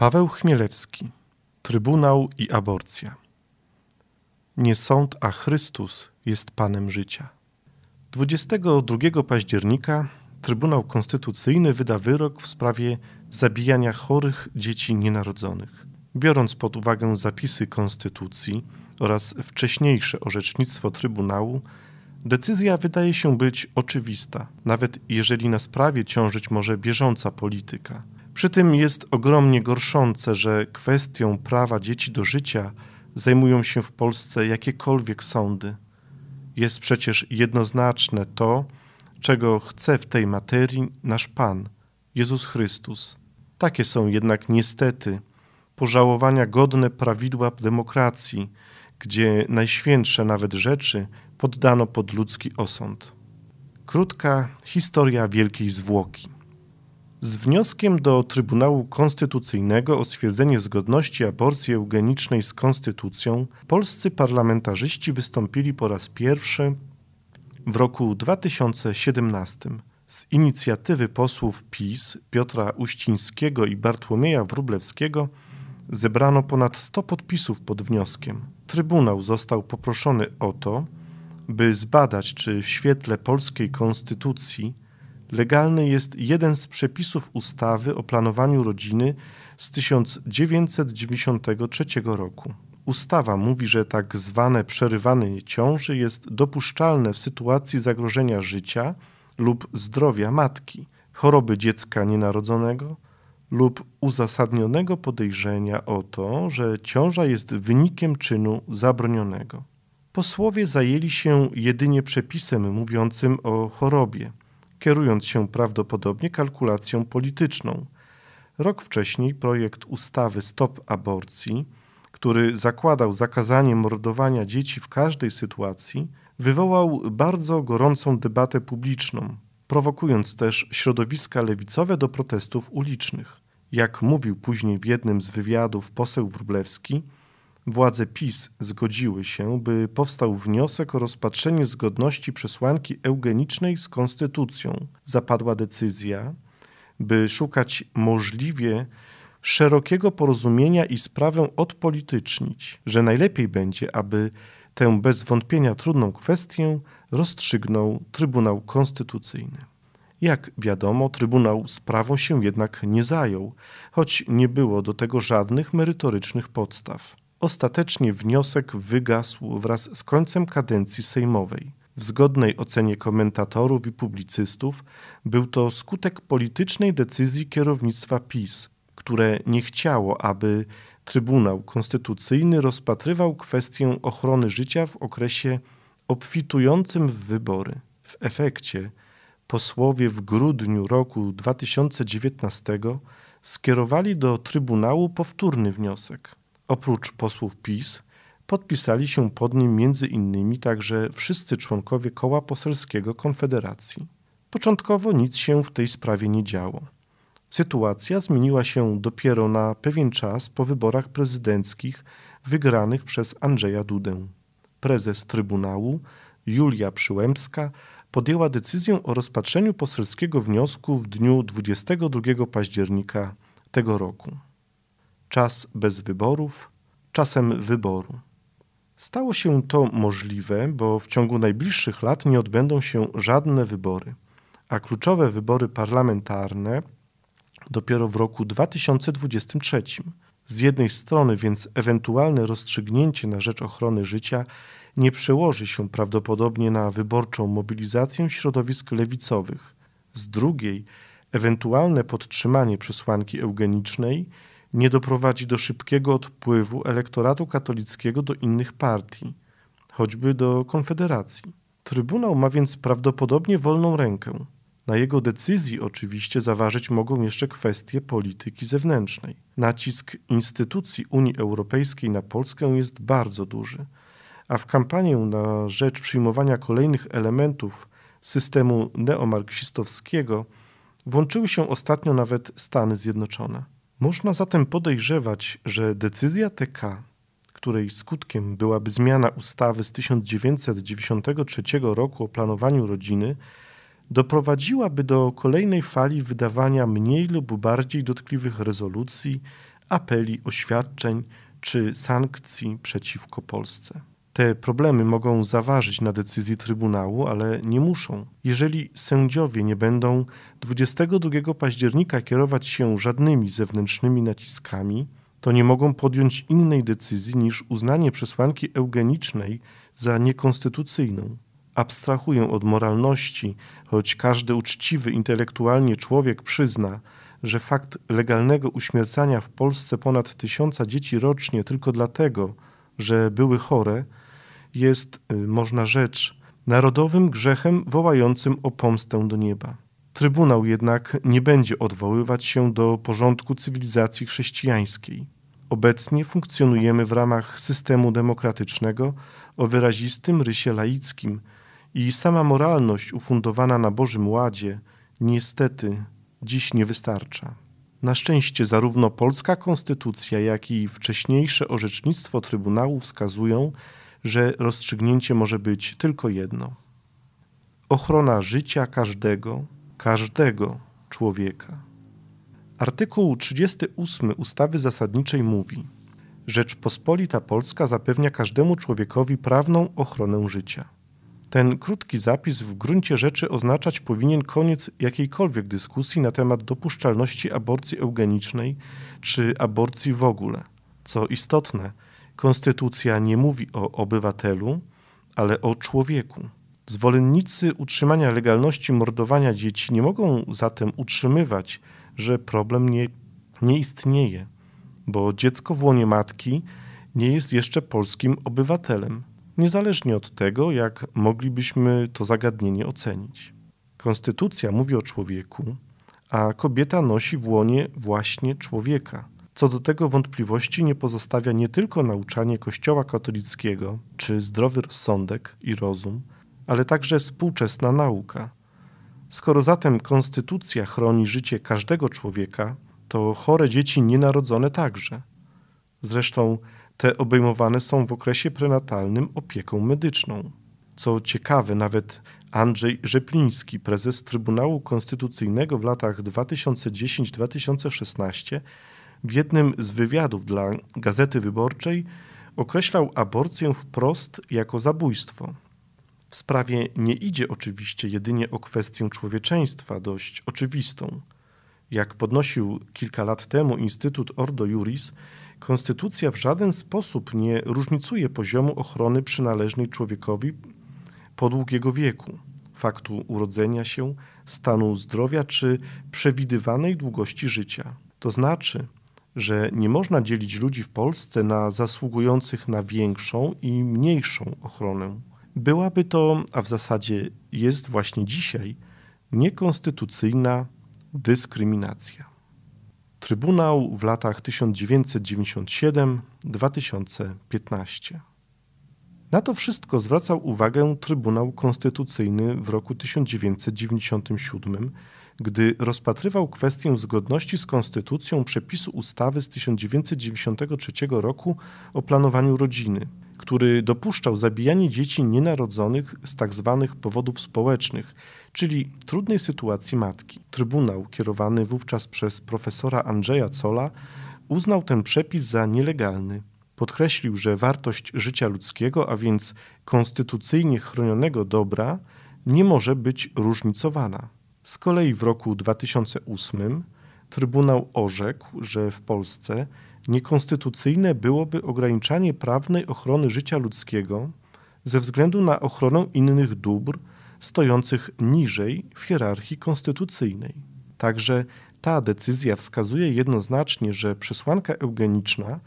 Paweł Chmielewski Trybunał i aborcja. Nie sąd, a Chrystus jest Panem życia. 22 października Trybunał Konstytucyjny wyda wyrok w sprawie zabijania chorych dzieci nienarodzonych. Biorąc pod uwagę zapisy Konstytucji oraz wcześniejsze orzecznictwo Trybunału, decyzja wydaje się być oczywista, nawet jeżeli na sprawie ciążyć może bieżąca polityka – przy tym jest ogromnie gorszące, że kwestią prawa dzieci do życia zajmują się w Polsce jakiekolwiek sądy. Jest przecież jednoznaczne to, czego chce w tej materii nasz Pan, Jezus Chrystus. Takie są jednak niestety pożałowania godne prawidła demokracji, gdzie najświętsze nawet rzeczy poddano pod ludzki osąd. Krótka historia wielkiej zwłoki z wnioskiem do Trybunału Konstytucyjnego o stwierdzenie zgodności aborcji eugenicznej z konstytucją polscy parlamentarzyści wystąpili po raz pierwszy w roku 2017 z inicjatywy posłów PiS Piotra Uścińskiego i Bartłomieja Wróblewskiego zebrano ponad 100 podpisów pod wnioskiem. Trybunał został poproszony o to, by zbadać, czy w świetle polskiej konstytucji legalny jest jeden z przepisów ustawy o planowaniu rodziny z 1993 roku. Ustawa mówi, że tak zwane przerywanie ciąży jest dopuszczalne w sytuacji zagrożenia życia lub zdrowia matki, choroby dziecka nienarodzonego lub uzasadnionego podejrzenia o to, że ciąża jest wynikiem czynu zabronionego. Posłowie zajęli się jedynie przepisem mówiącym o chorobie – kierując się prawdopodobnie kalkulacją polityczną. Rok wcześniej projekt ustawy Stop Aborcji, który zakładał zakazanie mordowania dzieci w każdej sytuacji, wywołał bardzo gorącą debatę publiczną, prowokując też środowiska lewicowe do protestów ulicznych. Jak mówił później w jednym z wywiadów poseł Wróblewski, władze PiS zgodziły się, by powstał wniosek o rozpatrzenie zgodności przesłanki eugenicznej z konstytucją. Zapadła decyzja, by szukać możliwie szerokiego porozumienia i sprawę odpolitycznić, że najlepiej będzie, aby tę bez wątpienia trudną kwestię rozstrzygnął Trybunał Konstytucyjny. Jak wiadomo, Trybunał sprawą się jednak nie zajął, choć nie było do tego żadnych merytorycznych podstaw. Ostatecznie wniosek wygasł wraz z końcem kadencji sejmowej. W zgodnej ocenie komentatorów i publicystów był to skutek politycznej decyzji kierownictwa PiS, które nie chciało, aby Trybunał Konstytucyjny rozpatrywał kwestię ochrony życia w okresie obfitującym w wybory. W efekcie posłowie w grudniu roku 2019 skierowali do Trybunału powtórny wniosek. Oprócz posłów PiS podpisali się pod nim między innymi także wszyscy członkowie koła poselskiego Konfederacji. Początkowo nic się w tej sprawie nie działo. Sytuacja zmieniła się dopiero na pewien czas po wyborach prezydenckich wygranych przez Andrzeja Dudę. Prezes Trybunału Julia Przyłębska podjęła decyzję o rozpatrzeniu poselskiego wniosku w dniu 22 października tego roku czas bez wyborów czasem wyboru. Stało się to możliwe, bo w ciągu najbliższych lat nie odbędą się żadne wybory, a kluczowe wybory parlamentarne dopiero w roku 2023. Z jednej strony więc ewentualne rozstrzygnięcie na rzecz ochrony życia nie przełoży się prawdopodobnie na wyborczą mobilizację środowisk lewicowych. Z drugiej, ewentualne podtrzymanie przesłanki eugenicznej nie doprowadzi do szybkiego odpływu elektoratu katolickiego do innych partii, choćby do Konfederacji. Trybunał ma więc prawdopodobnie wolną rękę. Na jego decyzji oczywiście zaważyć mogą jeszcze kwestie polityki zewnętrznej. Nacisk instytucji Unii Europejskiej na Polskę jest bardzo duży, a w kampanię na rzecz przyjmowania kolejnych elementów systemu neomarksistowskiego włączyły się ostatnio nawet Stany Zjednoczone. Można zatem podejrzewać, że decyzja TK, której skutkiem byłaby zmiana ustawy z 1993 roku o planowaniu rodziny, doprowadziłaby do kolejnej fali wydawania mniej lub bardziej dotkliwych rezolucji, apeli, oświadczeń czy sankcji przeciwko Polsce. Te problemy mogą zaważyć na decyzji Trybunału, ale nie muszą. Jeżeli sędziowie nie będą 22 października kierować się żadnymi zewnętrznymi naciskami, to nie mogą podjąć innej decyzji niż uznanie przesłanki eugenicznej za niekonstytucyjną. Abstrahuję od moralności, choć każdy uczciwy intelektualnie człowiek przyzna, że fakt legalnego uśmiercania w Polsce ponad tysiąca dzieci rocznie tylko dlatego, że były chore, jest, y, można rzecz, narodowym grzechem wołającym o pomstę do nieba. Trybunał jednak nie będzie odwoływać się do porządku cywilizacji chrześcijańskiej. Obecnie funkcjonujemy w ramach systemu demokratycznego o wyrazistym rysie laickim i sama moralność ufundowana na Bożym Ładzie niestety dziś nie wystarcza. Na szczęście zarówno polska konstytucja, jak i wcześniejsze orzecznictwo Trybunału wskazują, że rozstrzygnięcie może być tylko jedno: ochrona życia każdego, każdego człowieka. Artykuł 38 ustawy zasadniczej mówi: Rzeczpospolita Polska zapewnia każdemu człowiekowi prawną ochronę życia. Ten krótki zapis w gruncie rzeczy oznaczać powinien koniec jakiejkolwiek dyskusji na temat dopuszczalności aborcji eugenicznej czy aborcji w ogóle. Co istotne, Konstytucja nie mówi o obywatelu, ale o człowieku. Zwolennicy utrzymania legalności mordowania dzieci nie mogą zatem utrzymywać, że problem nie, nie istnieje, bo dziecko w łonie matki nie jest jeszcze polskim obywatelem, niezależnie od tego, jak moglibyśmy to zagadnienie ocenić. Konstytucja mówi o człowieku, a kobieta nosi w łonie właśnie człowieka. Co do tego wątpliwości nie pozostawia nie tylko nauczanie Kościoła katolickiego czy zdrowy rozsądek i rozum, ale także współczesna nauka. Skoro zatem konstytucja chroni życie każdego człowieka, to chore dzieci nienarodzone także. Zresztą te obejmowane są w okresie prenatalnym opieką medyczną. Co ciekawe, nawet Andrzej Rzepliński, prezes Trybunału Konstytucyjnego w latach 2010-2016, w jednym z wywiadów dla Gazety Wyborczej określał aborcję wprost jako zabójstwo. W sprawie nie idzie oczywiście jedynie o kwestię człowieczeństwa, dość oczywistą. Jak podnosił kilka lat temu Instytut Ordo Juris, konstytucja w żaden sposób nie różnicuje poziomu ochrony przynależnej człowiekowi podług jego wieku, faktu urodzenia się, stanu zdrowia czy przewidywanej długości życia. To znaczy, że nie można dzielić ludzi w Polsce na zasługujących na większą i mniejszą ochronę. Byłaby to, a w zasadzie jest właśnie dzisiaj, niekonstytucyjna dyskryminacja. Trybunał w latach 1997-2015. Na to wszystko zwracał uwagę Trybunał Konstytucyjny w roku 1997, gdy rozpatrywał kwestię zgodności z konstytucją przepisu ustawy z 1993 roku o planowaniu rodziny, który dopuszczał zabijanie dzieci nienarodzonych z tzw. Tak powodów społecznych, czyli trudnej sytuacji matki. Trybunał, kierowany wówczas przez profesora Andrzeja Cola, uznał ten przepis za nielegalny podkreślił, że wartość życia ludzkiego, a więc konstytucyjnie chronionego dobra, nie może być różnicowana. Z kolei w roku 2008 Trybunał orzekł, że w Polsce niekonstytucyjne byłoby ograniczanie prawnej ochrony życia ludzkiego ze względu na ochronę innych dóbr stojących niżej w hierarchii konstytucyjnej. Także ta decyzja wskazuje jednoznacznie, że przesłanka eugeniczna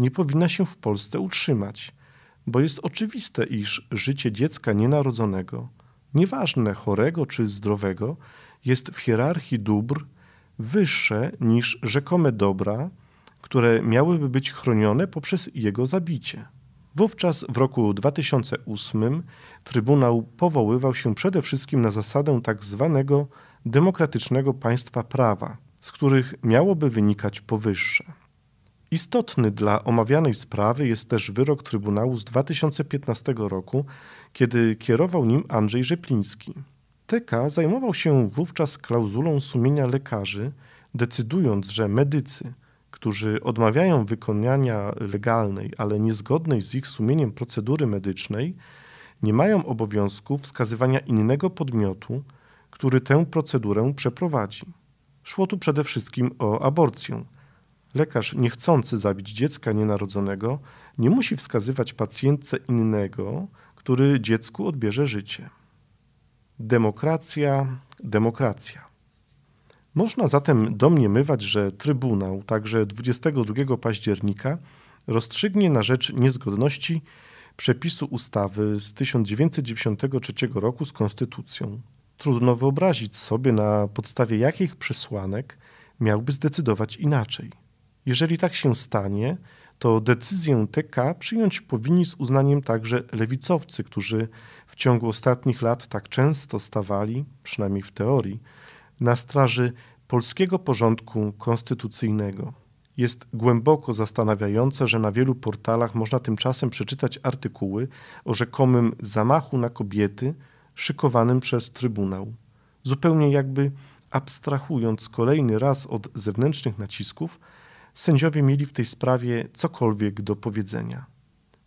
nie powinna się w Polsce utrzymać, bo jest oczywiste, iż życie dziecka nienarodzonego, nieważne chorego czy zdrowego, jest w hierarchii dóbr wyższe niż rzekome dobra, które miałyby być chronione poprzez jego zabicie. Wówczas w roku 2008 Trybunał powoływał się przede wszystkim na zasadę tak zwanego demokratycznego państwa prawa, z których miałoby wynikać powyższe. Istotny dla omawianej sprawy jest też wyrok Trybunału z 2015 roku, kiedy kierował nim Andrzej Rzepliński. TK zajmował się wówczas klauzulą sumienia lekarzy, decydując, że medycy, którzy odmawiają wykonania legalnej, ale niezgodnej z ich sumieniem procedury medycznej, nie mają obowiązku wskazywania innego podmiotu, który tę procedurę przeprowadzi. Szło tu przede wszystkim o aborcję – Lekarz niechcący zabić dziecka nienarodzonego nie musi wskazywać pacjentce innego, który dziecku odbierze życie. Demokracja, demokracja. Można zatem domniemywać, że Trybunał także 22 października rozstrzygnie na rzecz niezgodności przepisu ustawy z 1993 roku z konstytucją. Trudno wyobrazić sobie, na podstawie jakich przesłanek miałby zdecydować inaczej. Jeżeli tak się stanie, to decyzję TK przyjąć powinni z uznaniem także lewicowcy, którzy w ciągu ostatnich lat tak często stawali, przynajmniej w teorii, na straży polskiego porządku konstytucyjnego. Jest głęboko zastanawiające, że na wielu portalach można tymczasem przeczytać artykuły o rzekomym zamachu na kobiety szykowanym przez Trybunał. Zupełnie jakby abstrahując kolejny raz od zewnętrznych nacisków, sędziowie mieli w tej sprawie cokolwiek do powiedzenia.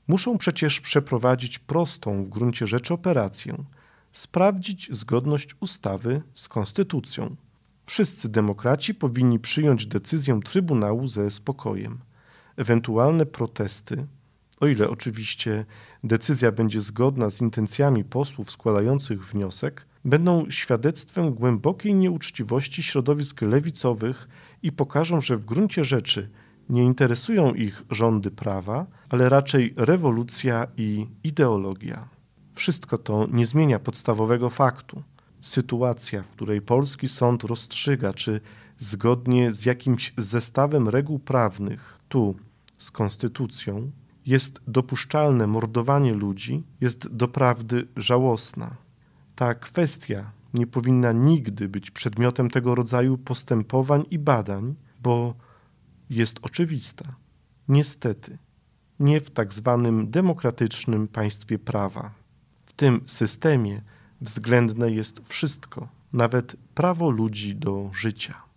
Muszą przecież przeprowadzić prostą w gruncie rzeczy operację sprawdzić zgodność ustawy z konstytucją. Wszyscy demokraci powinni przyjąć decyzję Trybunału ze spokojem. Ewentualne protesty, o ile oczywiście decyzja będzie zgodna z intencjami posłów składających wniosek, będą świadectwem głębokiej nieuczciwości środowisk lewicowych i pokażą, że w gruncie rzeczy nie interesują ich rządy prawa, ale raczej rewolucja i ideologia. Wszystko to nie zmienia podstawowego faktu. Sytuacja, w której polski sąd rozstrzyga, czy zgodnie z jakimś zestawem reguł prawnych, tu z konstytucją, jest dopuszczalne mordowanie ludzi, jest doprawdy żałosna. Ta kwestia nie powinna nigdy być przedmiotem tego rodzaju postępowań i badań, bo jest oczywista. Niestety, nie w tak zwanym demokratycznym państwie prawa. W tym systemie względne jest wszystko, nawet prawo ludzi do życia.